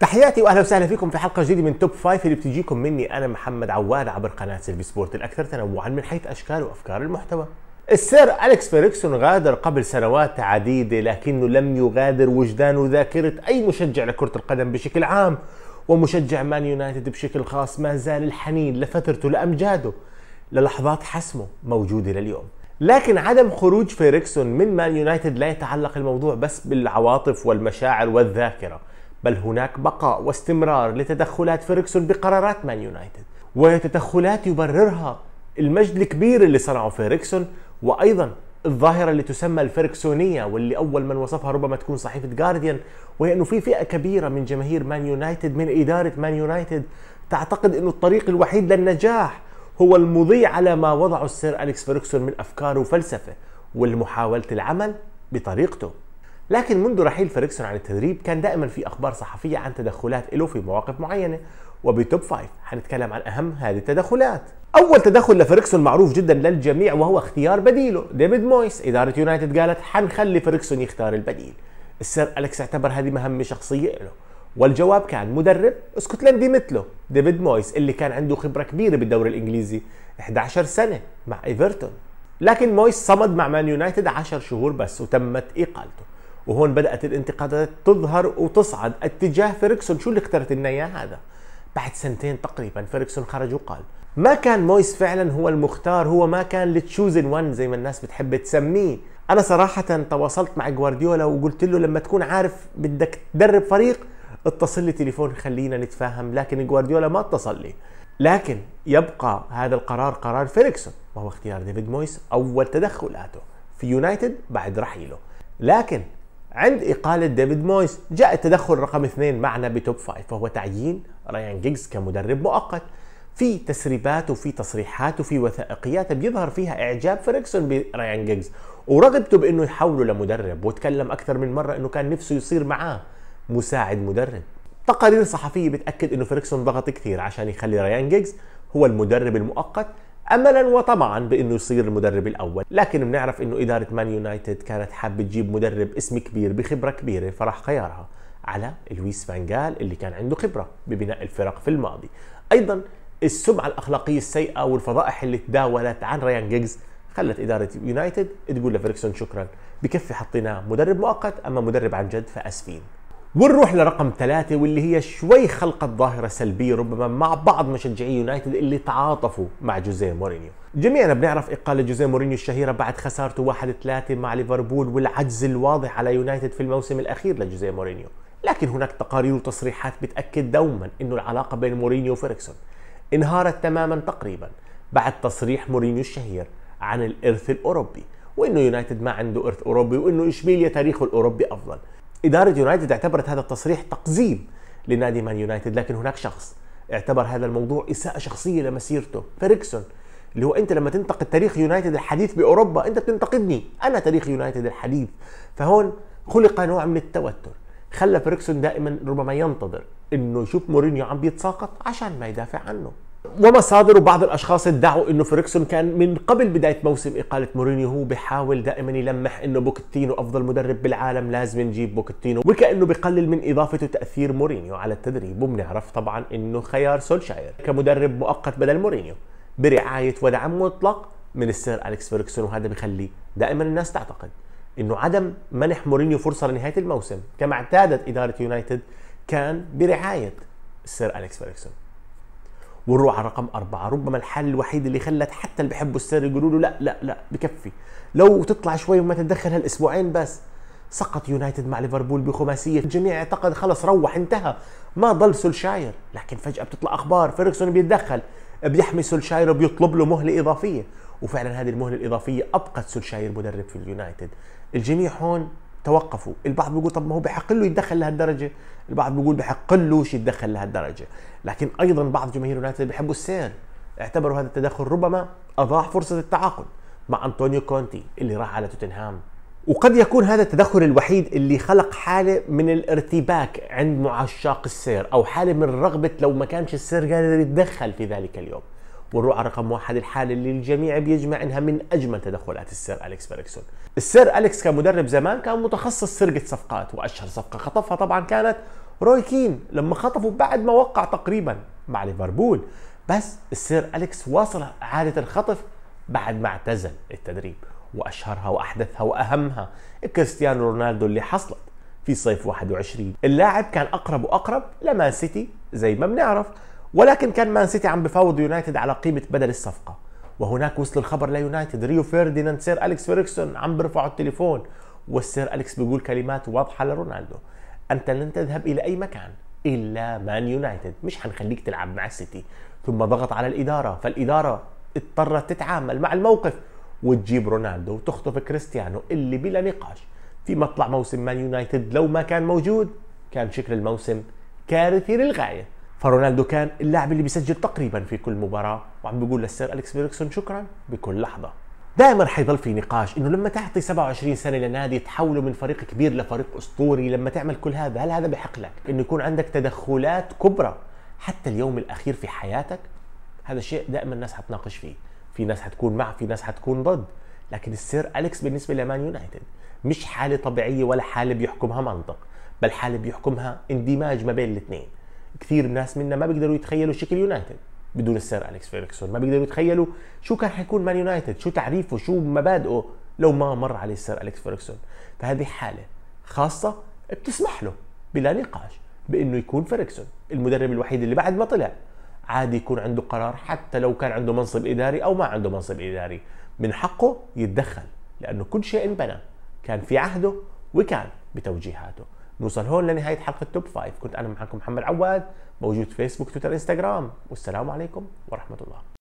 تحياتي واهلا وسهلا فيكم في حلقه جديده من توب فايف اللي بتجيكم مني انا محمد عواد عبر قناه سيلفي سبورت الاكثر تنوعا من حيث اشكال وافكار المحتوى. السير أليكس فيريكسون غادر قبل سنوات عديدة لكنه لم يغادر وجدان وذاكرة أي مشجع لكرة القدم بشكل عام ومشجع مان يونايتد بشكل خاص ما زال الحنين لفترته لأمجاده للحظات حسمه موجودة لليوم لكن عدم خروج فيريكسون من مان يونايتد لا يتعلق الموضوع بس بالعواطف والمشاعر والذاكرة بل هناك بقاء واستمرار لتدخلات فيرغسون بقرارات مان يونايتد تدخلات يبررها المجد الكبير اللي صنعه فيرغسون وايضا الظاهرة اللي تسمى الفيركسونية واللي أول من وصفها ربما تكون صحيفة جارديان وهي أنه في فئة كبيرة من جماهير مان يونايتد من إدارة مان يونايتد تعتقد أنه الطريق الوحيد للنجاح هو المضي على ما وضعه السير أليكس فيركسون من أفكار وفلسفة والمحاولة العمل بطريقته لكن منذ رحيل فريكسون عن التدريب كان دائما في اخبار صحفيه عن تدخلات له في مواقف معينه وبتوب فايف حنتكلم عن اهم هذه التدخلات اول تدخل لفريكسون معروف جدا للجميع وهو اختيار بديله ديفيد مويس اداره يونايتد قالت حنخلي فريكسون يختار البديل السير اليكس اعتبر هذه مهمه شخصيه له والجواب كان مدرب اسكتلندي مثله ديفيد مويس اللي كان عنده خبره كبيره بالدوري الانجليزي 11 سنه مع ايفرتون لكن مويس صمد مع مان يونايتد 10 شهور بس وتمت اقالته وهون بدات الانتقادات تظهر وتصعد اتجاه فيركسون شو اللي اخترت لنا اياه هذا بعد سنتين تقريبا فيركسون خرج وقال ما كان مويس فعلا هو المختار هو ما كان التشوزن وان زي ما الناس بتحب تسميه انا صراحه تواصلت مع جوارديولا وقلت له لما تكون عارف بدك تدرب فريق اتصل لي تليفون خلينا نتفاهم لكن جوارديولا ما اتصل لي لكن يبقى هذا القرار قرار فيركسون وهو اختيار ديفيد مويس اول تدخلاته في يونايتد بعد رحيله لكن عند إقالة ديفيد مويس جاء التدخل رقم اثنين معنا بتوب فايف وهو تعيين رايان جيجز كمدرب مؤقت في تسريبات وفي تصريحات وفي وثائقيات بيظهر فيها إعجاب فريكسون برايان جيجز ورغبته بأنه يحوله لمدرب وتكلم أكثر من مرة أنه كان نفسه يصير معاه مساعد مدرب تقارير صحفية بتأكد أنه فريكسون ضغط كثير عشان يخلي رايان جيجز هو المدرب المؤقت املا وطمعا بانه يصير المدرب الاول لكن بنعرف انه اداره مان يونايتد كانت حابه تجيب مدرب اسم كبير بخبره كبيره فراح خيارها على لويس فانجال اللي كان عنده خبره ببناء الفرق في الماضي ايضا السمعه الاخلاقيه السيئه والفضائح اللي تداولت عن ريان جيجز خلت اداره يونايتد تقول لفيركسون شكرا بكفي حطيناه مدرب مؤقت اما مدرب عن جد فاسفين ونروح لرقم ثلاثة واللي هي شوي خلقت ظاهرة سلبية ربما مع بعض مشجعي يونايتد اللي تعاطفوا مع جوزيه مورينيو جميعنا بنعرف إقالة جوزيه مورينيو الشهيرة بعد خسارته 1-3 مع ليفربول والعجز الواضح على يونايتد في الموسم الأخير لجوزيه مورينيو لكن هناك تقارير وتصريحات بتأكد دوما أنه العلاقة بين مورينيو وفيركسون انهارت تماما تقريبا بعد تصريح مورينيو الشهير عن الإرث الأوروبي وأنه يونايتد ما عنده إرث أوروبي وأنه إشبيليا تاريخه الأوروبي أفضل إدارة يونايتد اعتبرت هذا التصريح تقزيم لنادي مان يونايتد لكن هناك شخص اعتبر هذا الموضوع إساءة شخصية لمسيرته فريكسون اللي هو انت لما تنتقد تاريخ يونايتد الحديث باوروبا انت بتنتقدني انا تاريخ يونايتد الحديث فهون خلق نوع من التوتر خلى فريكسون دائما ربما ينتظر انه يشوف مورينيو عم بيتساقط عشان ما يدافع عنه ومصادر وبعض الاشخاص ادعوا انه فريكسون كان من قبل بدايه موسم اقاله مورينيو هو بحاول دائما يلمح انه بوكتينو افضل مدرب بالعالم لازم نجيب بوكتينو وكانه بقلل من اضافته تاثير مورينيو على التدريب وبنعرف طبعا انه خيار سولشاير كمدرب مؤقت بدل مورينيو برعايه ودعم مطلق من السير اليكس فيركسون وهذا بخلي دائما الناس تعتقد انه عدم منح مورينيو فرصه لنهايه الموسم كما اعتادت اداره يونايتد كان برعايه السير اليكس فيركسون ونروح على رقم أربعة ربما الحل الوحيد اللي خلت حتى اللي بيحبوا السر يقولوا له لا لا لا بكفي لو تطلع شوي وما تتدخل هالأسبوعين بس سقط يونايتد مع ليفربول بخماسية الجميع اعتقد خلص روح انتهى ما ضل سولشاير لكن فجأة بتطلع أخبار فيرجسون بيتدخل بيحمي سولشاير وبيطلب له مهلة إضافية وفعلا هذه المهلة الإضافية أبقت سولشاير مدرب في اليونايتد الجميع هون توقفوا البعض بيقول طب ما هو بحق له يتدخل لهالدرجه البعض بيقول بحق شيء يتدخل لهالدرجه لكن ايضا بعض جماهير يونايتد بيحبوا السير اعتبروا هذا التدخل ربما اضاع فرصه التعاقد مع انطونيو كونتي اللي راح على توتنهام وقد يكون هذا التدخل الوحيد اللي خلق حالة من الارتباك عند معشاق السير أو حالة من رغبة لو ما كانش السير قادر يتدخل في ذلك اليوم والرقعه رقم واحد الحاله اللي الجميع بيجمع انها من اجمل تدخلات السير اليكس فيرجسون. السير اليكس كمدرب زمان كان متخصص سرقه صفقات واشهر صفقه خطفها طبعا كانت روي كين لما خطفه بعد ما وقع تقريبا مع ليفربول بس السير اليكس واصل عاده الخطف بعد ما اعتزل التدريب واشهرها واحدثها واهمها كريستيانو رونالدو اللي حصلت في صيف 21 اللاعب كان اقرب واقرب لمان سيتي زي ما بنعرف ولكن كان مان سيتي عم بفاوض يونايتد على قيمه بدل الصفقه وهناك وصل الخبر ليونايتد ريو فيرديناند سير اليكس فيركسون عم بيرفعوا التليفون والسير اليكس بيقول كلمات واضحه لرونالدو انت لن تذهب الى اي مكان الا مان يونايتد مش حنخليك تلعب مع السيتي ثم ضغط على الاداره فالاداره اضطرت تتعامل مع الموقف وتجيب رونالدو وتخطف كريستيانو اللي بلا نقاش في مطلع موسم مان يونايتد لو ما كان موجود كان شكل الموسم كارثي للغايه فرونالدو كان اللاعب اللي بيسجل تقريبا في كل مباراه وعم بيقول للسير اليكس فيركسون شكرا بكل لحظه دائما يضل في نقاش انه لما تعطي 27 سنه لنادي تحوله من فريق كبير لفريق اسطوري لما تعمل كل هذا هل هذا بحق لك انه يكون عندك تدخلات كبرى حتى اليوم الاخير في حياتك هذا الشيء دائما الناس حتناقش فيه في ناس حتكون مع في ناس حتكون ضد لكن السير اليكس بالنسبه لمان يونايتد مش حاله طبيعيه ولا حاله بيحكمها منطق بل حاله بيحكمها اندماج ما بين الاثنين كثير ناس منا ما بيقدروا يتخيلوا شكل يونايتد بدون السير اليكس فيركسون ما بيقدروا يتخيلوا شو كان حيكون مان يونايتد شو تعريفه شو مبادئه لو ما مر عليه السير اليكس فيركسون فهذه حاله خاصه بتسمح له بلا نقاش بانه يكون فيركسون المدرب الوحيد اللي بعد ما طلع عادي يكون عنده قرار حتى لو كان عنده منصب اداري او ما عنده منصب اداري من حقه يتدخل لانه كل شيء انبنى كان في عهده وكان بتوجيهاته نوصل هون لنهايه حلقه توب 5 كنت انا معكم محمد عواد موجود فيسبوك تويتر انستغرام والسلام عليكم ورحمه الله